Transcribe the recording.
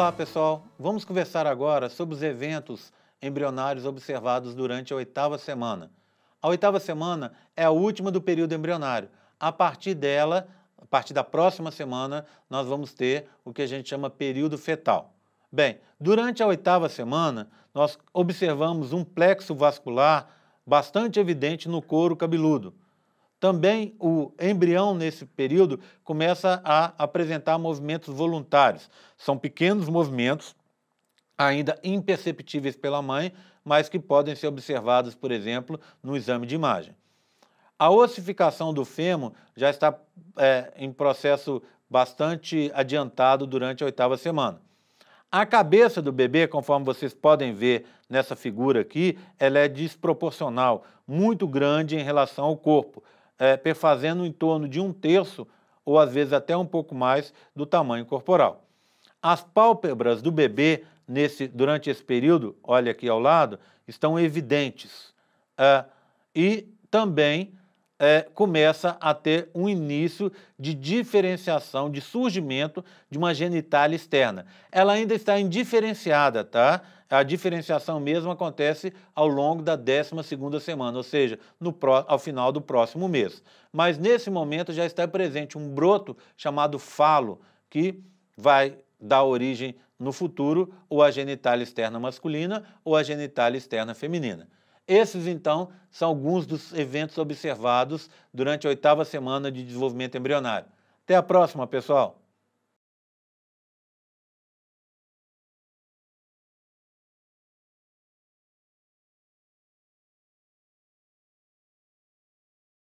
Olá, pessoal. Vamos conversar agora sobre os eventos embrionários observados durante a oitava semana. A oitava semana é a última do período embrionário. A partir dela, a partir da próxima semana, nós vamos ter o que a gente chama período fetal. Bem, durante a oitava semana, nós observamos um plexo vascular bastante evidente no couro cabeludo. Também o embrião, nesse período, começa a apresentar movimentos voluntários. São pequenos movimentos, ainda imperceptíveis pela mãe, mas que podem ser observados, por exemplo, no exame de imagem. A ossificação do fêmur já está é, em processo bastante adiantado durante a oitava semana. A cabeça do bebê, conforme vocês podem ver nessa figura aqui, ela é desproporcional, muito grande em relação ao corpo é, perfazendo em torno de um terço ou às vezes até um pouco mais do tamanho corporal. As pálpebras do bebê nesse, durante esse período, olha aqui ao lado, estão evidentes. É, e também é, começa a ter um início de diferenciação, de surgimento de uma genitália externa. Ela ainda está indiferenciada, tá? A diferenciação mesmo acontece ao longo da 12 semana, ou seja, no pro, ao final do próximo mês. Mas nesse momento já está presente um broto chamado falo, que vai dar origem no futuro ou à genitália externa masculina ou à genitália externa feminina. Esses, então, são alguns dos eventos observados durante a oitava semana de desenvolvimento embrionário. Até a próxima, pessoal!